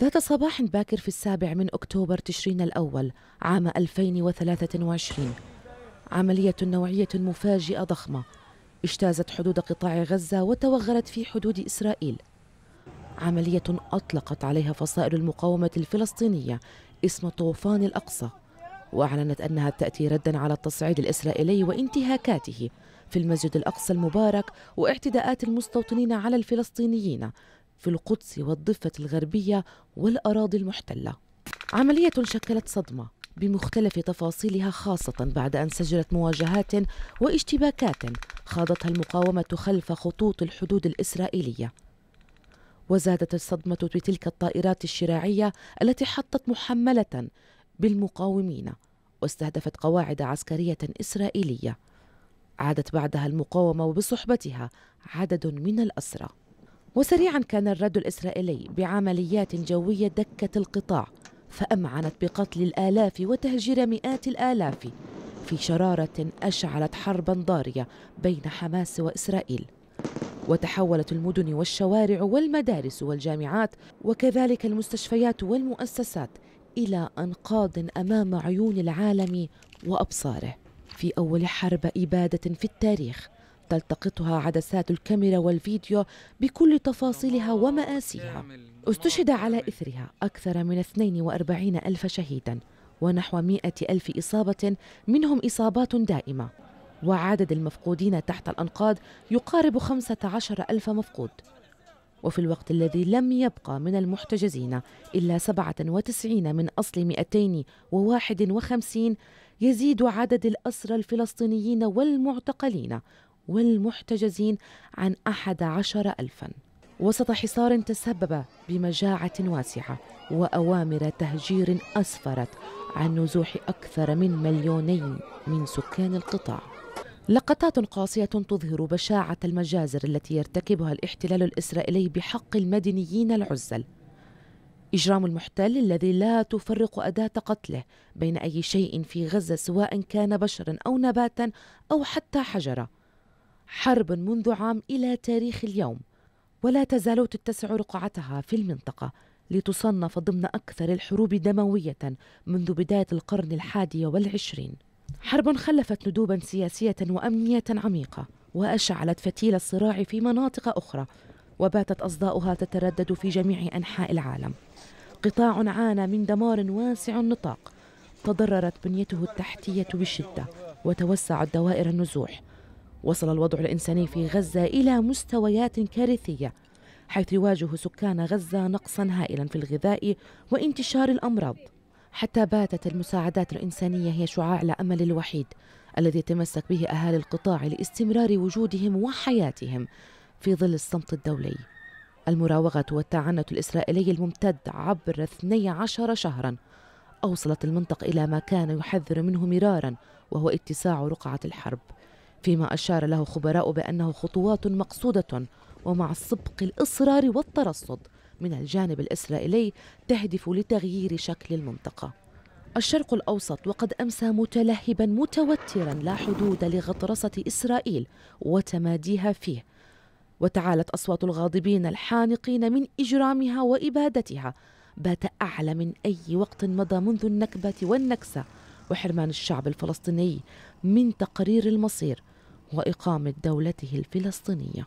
ذات صباح باكر في السابع من أكتوبر تشرين الأول عام 2023 عملية نوعية مفاجئة ضخمة اجتازت حدود قطاع غزة وتوغلت في حدود إسرائيل عملية أطلقت عليها فصائل المقاومة الفلسطينية اسم طوفان الأقصى وأعلنت أنها تأتي ردا على التصعيد الإسرائيلي وانتهاكاته في المسجد الأقصى المبارك واعتداءات المستوطنين على الفلسطينيين في القدس والضفة الغربية والأراضي المحتلة عملية شكلت صدمة بمختلف تفاصيلها خاصة بعد أن سجلت مواجهات واشتباكات خاضتها المقاومة خلف خطوط الحدود الإسرائيلية وزادت الصدمة بتلك الطائرات الشراعية التي حطت محملة بالمقاومين واستهدفت قواعد عسكرية إسرائيلية عادت بعدها المقاومة وبصحبتها عدد من الأسرى وسريعا كان الرد الإسرائيلي بعمليات جوية دكت القطاع فأمعنت بقتل الآلاف وتهجير مئات الآلاف في شرارة أشعلت حربا ضارية بين حماس وإسرائيل وتحولت المدن والشوارع والمدارس والجامعات وكذلك المستشفيات والمؤسسات إلى أنقاض أمام عيون العالم وأبصاره في أول حرب إبادة في التاريخ تلتقطها عدسات الكاميرا والفيديو بكل تفاصيلها ومآسيها استشهد على إثرها أكثر من 42 ألف شهيدا ونحو 100 ألف إصابة منهم إصابات دائمة وعدد المفقودين تحت الأنقاض يقارب 15 ألف مفقود وفي الوقت الذي لم يبقى من المحتجزين إلا 97 من أصل 251 يزيد عدد الأسرى الفلسطينيين والمعتقلين والمحتجزين عن أحد عشر ألفاً وسط حصار تسبب بمجاعة واسعة وأوامر تهجير أسفرت عن نزوح أكثر من مليونين من سكان القطاع لقطات قاسية تظهر بشاعة المجازر التي يرتكبها الاحتلال الإسرائيلي بحق المدنيين العزل إجرام المحتل الذي لا تفرق أداة قتله بين أي شيء في غزة سواء كان بشرا أو نباتا أو حتى حجرة حرب منذ عام إلى تاريخ اليوم ولا تزال تتسع رقعتها في المنطقة لتصنف ضمن أكثر الحروب دموية منذ بداية القرن الحادي والعشرين حرب خلفت ندوبا سياسية وأمنية عميقة وأشعلت فتيل الصراع في مناطق أخرى وباتت أصداؤها تتردد في جميع أنحاء العالم قطاع عانى من دمار واسع النطاق تضررت بنيته التحتية بشدة وتوسعت دوائر النزوح وصل الوضع الإنساني في غزة إلى مستويات كارثية حيث يواجه سكان غزة نقصا هائلا في الغذاء وانتشار الأمراض حتى باتت المساعدات الإنسانية هي شعاع الامل الوحيد الذي يتمسك به أهالي القطاع لاستمرار وجودهم وحياتهم في ظل الصمت الدولي المراوغة والتعنت الإسرائيلي الممتد عبر 12 شهرا أوصلت المنطقة إلى ما كان يحذر منه مرارا وهو اتساع رقعة الحرب فيما أشار له خبراء بأنه خطوات مقصودة ومع السبق الإصرار والترصد من الجانب الإسرائيلي تهدف لتغيير شكل المنطقة الشرق الأوسط وقد أمسى متلهبا متوترا لا حدود لغطرسة إسرائيل وتماديها فيه وتعالت أصوات الغاضبين الحانقين من إجرامها وإبادتها بات أعلى من أي وقت مضى منذ النكبة والنكسة وحرمان الشعب الفلسطيني من تقرير المصير واقامه دولته الفلسطينيه